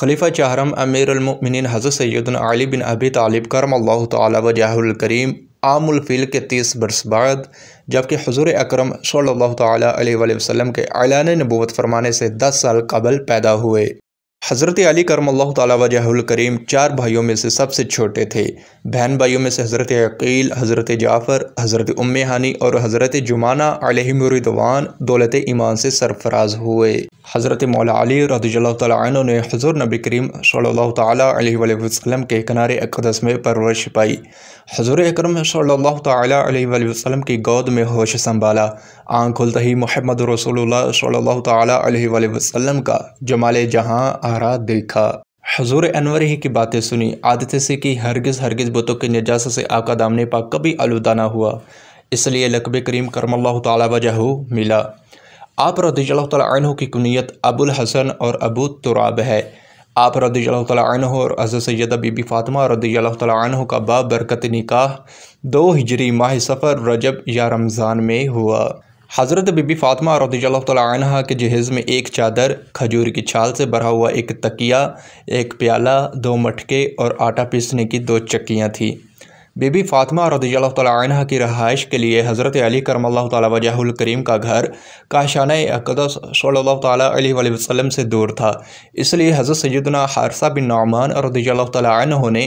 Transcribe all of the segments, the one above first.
खलीफा चाहरम अमीरमिन हज़रत सैदन अली बिन अबी तालिब करम अल्लाह तजहकरीम आमुलफ़ील के तीस बरस बाद जबकि हजूर अक्रम सल्ला वसम के अलान नबूत फरमाने से दस साल कबल पैदा हुए हज़रत अली करम करीम चार भाइयों में से सबसे छोटे थे बहन भाइयों में से हज़रत अकील हज़रत जाफ़र हज़रत उम्मानी और हज़रत जुमाना अलहमरिदवान दौलत ईमान से सरफराज हुए हज़रत मौला अली ने हज़ुर नबी करीम सल्ला तसलम के किनारे अकदस में परवरिश पाई हज़र अक्रम सल्ला तसलम की गोद में होश संभाला आँख खुलते ही मोहम्मद रसोल्ला सल्ला तसलम का जमाल जहाँ आरा देखा हजूर अनवर ही की बातें सुनी आदत से कि हरगिज़ हरगिज़ बुतों के निजास से आपका दामने पा कभी आलूदा ना हुआ इसलिए लकब करीम करमल्ला तजह मिला आप रदीजल्ह की कुनीत अबुल हसन और अबू तुराब है आप रदीजल्ह तह और अज सैद बीबी फ़ातिमा रदीजल्ह तह का बरकत निकाह दो हिजरी माह सफ़र रजब या रमज़ान में हुआ हज़रत बीबी और रदील्ह के जहेज़ में एक चादर खजूर की छाल से भरा हुआ एक तकिया एक प्याला दो मटके और आटा पीसने की दो चक्कियाँ थीं बीबी फ़ातिमा रदी तह की रहाइश के लिए हज़रत अली करम तजहल करीम का घर काशान अकदस सल्ला वसलम से दूर था इसलिए हज़रत सजदना हारसा बिन नौमान रदी तह ने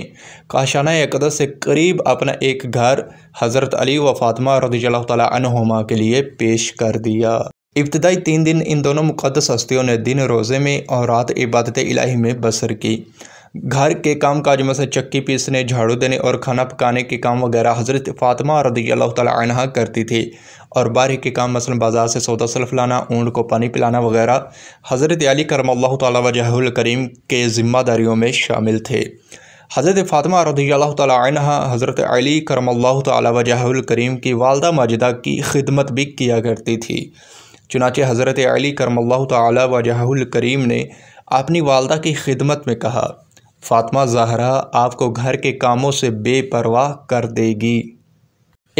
काशान अकदस से करीब अपना एक घर हज़रत अली व फ़ातिमा रदी तहुमा के लिए पेश कर दिया इब्तदाई तीन दिन इन दोनों मुकदस हस्तियों ने दिन रोज़े में और रात इबादत इलाही में बसर की घर के काम काज में से चक्की पीसने झाड़ू देने और खाना पकाने के काम वगैरह हज़रत फ़ातिमा रदी अल्लाह तह करती थी और बारह के काम मसलन बाज़ार से सौदा सल्फ लाना ऊँट को पानी पिलाना वगैरह हज़रत अली करम अल्लाह तजहल करीम के ज़िम्मेदारियों में शामिल थे हज़रत फ़ातिमा रदी तह हज़रत अली करम तजहल करीम की वालदा माजिदा की खिदमत भी किया करती थी चुनाच हज़रत अली करम तजहल करीम ने अपनी वालदा की खिदमत में कहा फातमा जहरा आपको घर के कामों से बेपरवाह कर देगी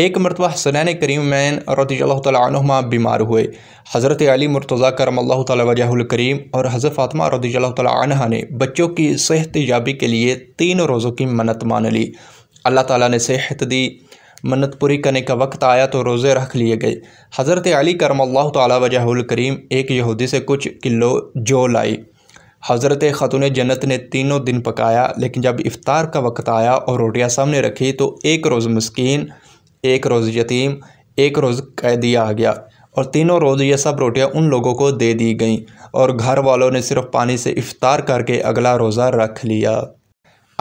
एक मरतबा हसनैन करीमैन रदील्मा बीमार हुए हज़रत अली मुर्तज़ा करम तजहकरीम और हज़रत फ़ातमा रदील्हा ने बच्चों की सेहत याबी के लिए तीन रोज़ों की मन्नत मान ली अल्लाह ताला ने सेहत दी मन्नत पूरी करने का वक्त आया तो रोज़े रख लिए गए हज़रत अली करम तजाकरीम एक यहूदी से कुछ किलो जो लाई हज़रत ख़तून जन्नत ने तीनों दिन पकाया लेकिन जब इफ़ार का वक्त आया और रोटियां सामने रखी तो एक रोज़ मस्किन एक रोज़ यतीम एक रोज़ कैदी आ गया और तीनों रोज़ ये सब रोटियां उन लोगों को दे दी गईं और घर वालों ने सिर्फ़ पानी से इफ़ार करके अगला रोज़ा रख लिया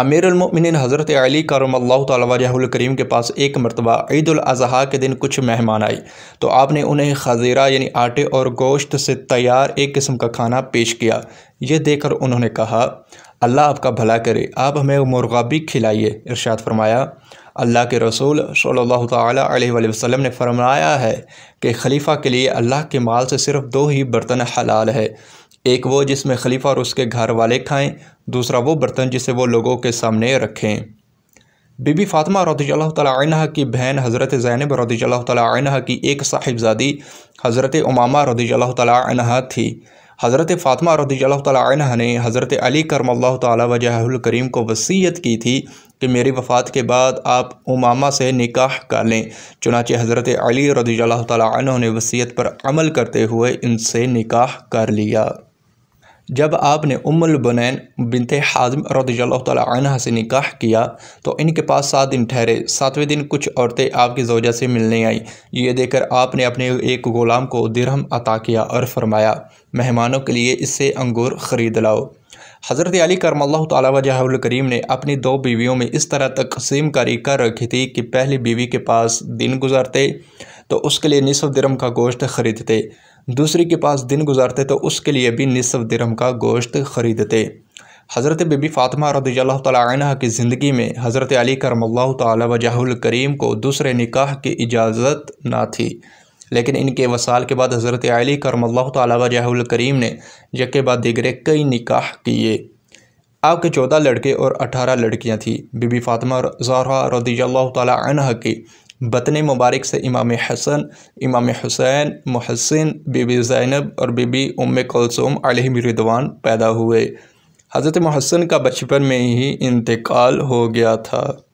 अमीर उमिन हज़रत अली करम करीम के पास एक मरतबा ईदाजी के दिन कुछ मेहमान आई तो आपने उन्हें खजीरा यानी आटे और गोश्त से तैयार एक किस्म का खाना पेश किया ये देखकर उन्होंने कहा अल्लाह आपका भला करे आप हमें मुर्गा भी खिलाइए इरशाद फरमाया अल्लाह के रसूल सल्ला तसलम ने फरमाया है कि खलीफ़ा के लिए अल्लाह के माल से सिर्फ़ दो ही बर्तन हलाल है एक वो जिसमें खलीफा और उसके घर वाले खाएं दूसरा वो बर्तन जिसे वो लोगों के सामने रखें बीबी फ़ातिमा रदील्ला तह की बहन हज़रत ज़ैनब रदील्ला तह की एक साहिबजादी हज़रत उमामा रदील्ला तह थी हज़रत फ़ातिमा रदील्ला तह ने हज़रत अली करमल्ला करीम को वसीयत की थी कि मेरी वफ़ात के बाद आप उमामा से निकाह कर लें चुनाचे हज़रत अली रदील्ला तह ने वसीयत पर अमल करते हुए इनसे निकाह कर लिया जब आपने बनैन बिनते हाजम रदील्ला तह से निकाह किया तो इनके पास सात दिन ठहरे सातवें दिन कुछ औरतें आपकी जोजा से मिलने आईं ये देखकर आपने अपने एक ग़ुलाम को दिरहम अता किया और फरमाया मेहमानों के लिए इससे अंगूर ख़रीद लाओ हज़रत अली करमल्ला तजहल करीम ने अपनी दो बीवियों में इस तरह तकसीम कारी कर रखी थी कि पहली बीवी के पास दिन गुजारते तो उसके लिए निसफ दरम का गोश्त ख़रीदते दूसरे के पास दिन गुजारते तो उसके लिए भी निसफ़ दरम का गोश्त ख़रीदते हज़रत बीबी फ़ातिमा रदील्ला तह की ज़िंदगी में हज़रत अली करमल्ला तजाहुल करीम को दूसरे निकाह की इजाज़त ना थी लेकिन इनके वसाल के बाद हज़रत अली करमल्ला तजाहुल करीम ने यके बाद दिगरे कई निकाह किए आपके चौदह लड़के और अठारह लड़कियाँ थीं बीबी फ़ातिमा ज़ारा रदील्ला तह की बतन मुबारक से इमाम हसन इमाम हुसैन महसिन बीबी ज़ैनब और बीबी उम कलसूम अलहमरिदवान पैदा हुए हज़रत महसन का बचपन में ही इंतकाल हो गया था